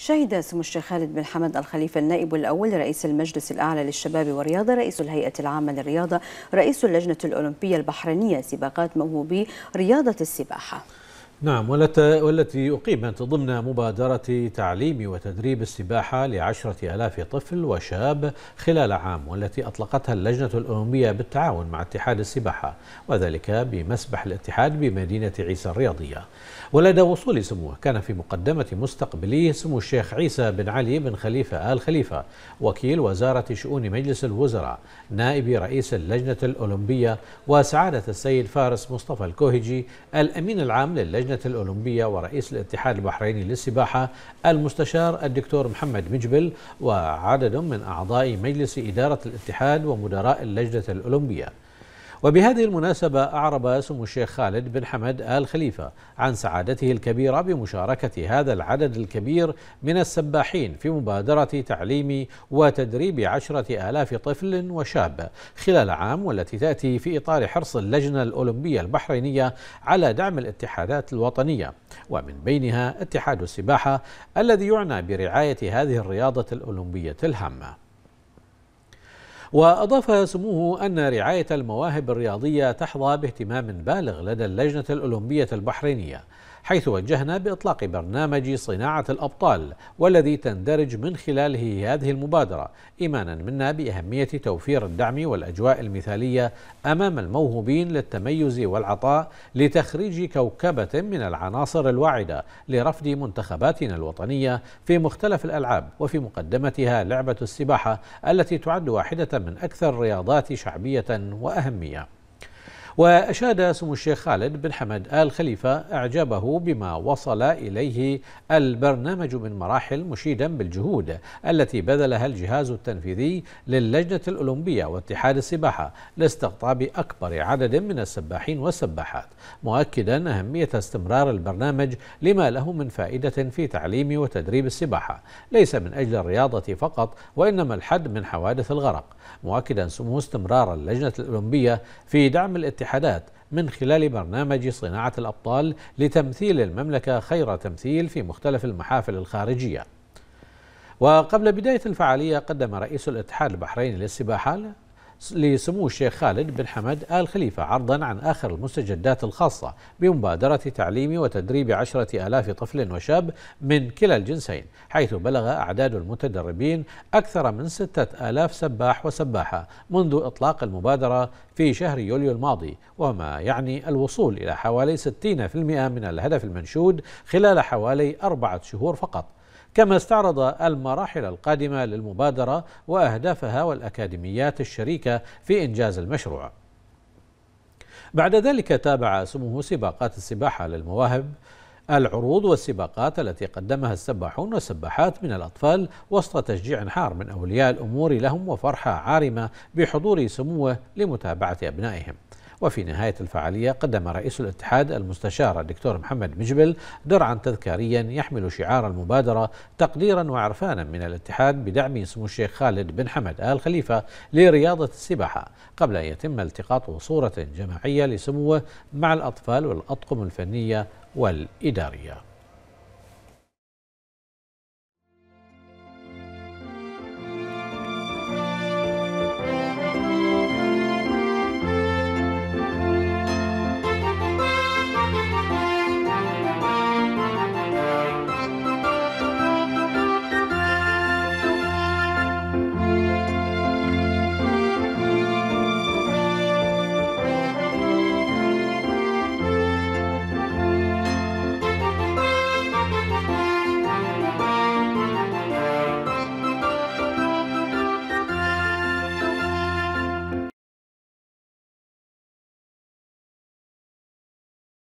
شهد سمو الشيخ خالد بن حمد الخليفة النائب الأول رئيس المجلس الأعلى للشباب والرياضة رئيس الهيئة العامة للرياضة رئيس اللجنة الأولمبية البحرينية سباقات موهوبي رياضة السباحة نعم والتي أقيمت ضمن مبادرة تعليم وتدريب السباحة لعشرة ألاف طفل وشاب خلال عام والتي أطلقتها اللجنة الأممية بالتعاون مع اتحاد السباحة وذلك بمسبح الاتحاد بمدينة عيسى الرياضية ولدى وصول سموه كان في مقدمة مستقبليه سمو الشيخ عيسى بن علي بن خليفة آل خليفة وكيل وزارة شؤون مجلس الوزراء نائب رئيس اللجنة الأولمبية وسعادة السيد فارس مصطفى الكوهجي الأمين العام للجنة اللجنة الأولمبية ورئيس الاتحاد البحريني للسباحة المستشار الدكتور محمد مجبل وعدد من أعضاء مجلس إدارة الاتحاد ومدراء اللجنة الأولمبية وبهذه المناسبة أعرب سمو الشيخ خالد بن حمد آل خليفة عن سعادته الكبيرة بمشاركة هذا العدد الكبير من السباحين في مبادرة تعليم وتدريب عشرة آلاف طفل وشاب خلال عام والتي تأتي في إطار حرص اللجنة الأولمبية البحرينية على دعم الاتحادات الوطنية ومن بينها اتحاد السباحة الذي يعنى برعاية هذه الرياضة الأولمبية الهامة وأضاف سموه أن رعاية المواهب الرياضية تحظى باهتمام بالغ لدى اللجنة الأولمبية البحرينية حيث وجهنا باطلاق برنامج صناعه الابطال والذي تندرج من خلاله هذه المبادره ايمانا منا باهميه توفير الدعم والاجواء المثاليه امام الموهوبين للتميز والعطاء لتخريج كوكبه من العناصر الواعده لرفد منتخباتنا الوطنيه في مختلف الالعاب وفي مقدمتها لعبه السباحه التي تعد واحده من اكثر الرياضات شعبيه واهميه وأشاد سمو الشيخ خالد بن حمد آل خليفة أعجابه بما وصل إليه البرنامج من مراحل مشيدا بالجهود التي بذلها الجهاز التنفيذي للجنة الأولمبية واتحاد السباحة لاستقطاب أكبر عدد من السباحين والسباحات مؤكدا أهمية استمرار البرنامج لما له من فائدة في تعليم وتدريب السباحة ليس من أجل الرياضة فقط وإنما الحد من حوادث الغرق مؤكدا سمو استمرار اللجنة الأولمبية في دعم الاتحاد الاتحادات من خلال برنامج صناعة الأبطال لتمثيل المملكة خير تمثيل في مختلف المحافل الخارجية وقبل بداية الفعالية قدم رئيس الاتحاد البحريني للسباحة لسمو الشيخ خالد بن حمد آل خليفة عرضا عن آخر المستجدات الخاصة بمبادرة تعليم وتدريب عشرة آلاف طفل وشاب من كلا الجنسين حيث بلغ أعداد المتدربين أكثر من ستة آلاف سباح وسباحة منذ إطلاق المبادرة في شهر يوليو الماضي وما يعني الوصول إلى حوالي 60% من الهدف المنشود خلال حوالي أربعة شهور فقط كما استعرض المراحل القادمة للمبادرة وأهدافها والأكاديميات الشريكة في إنجاز المشروع بعد ذلك تابع سموه سباقات السباحة للمواهب العروض والسباقات التي قدمها السباحون والسباحات من الأطفال وسط تشجيع حار من أولياء الأمور لهم وفرحة عارمة بحضور سموه لمتابعة أبنائهم وفي نهاية الفعالية قدم رئيس الاتحاد المستشار الدكتور محمد مجبل درعا تذكاريا يحمل شعار المبادرة تقديرا وعرفانا من الاتحاد بدعم سمو الشيخ خالد بن حمد آل خليفة لرياضة السباحة قبل أن يتم التقاط صورة جماعية لسموه مع الأطفال والأطقم الفنية والإدارية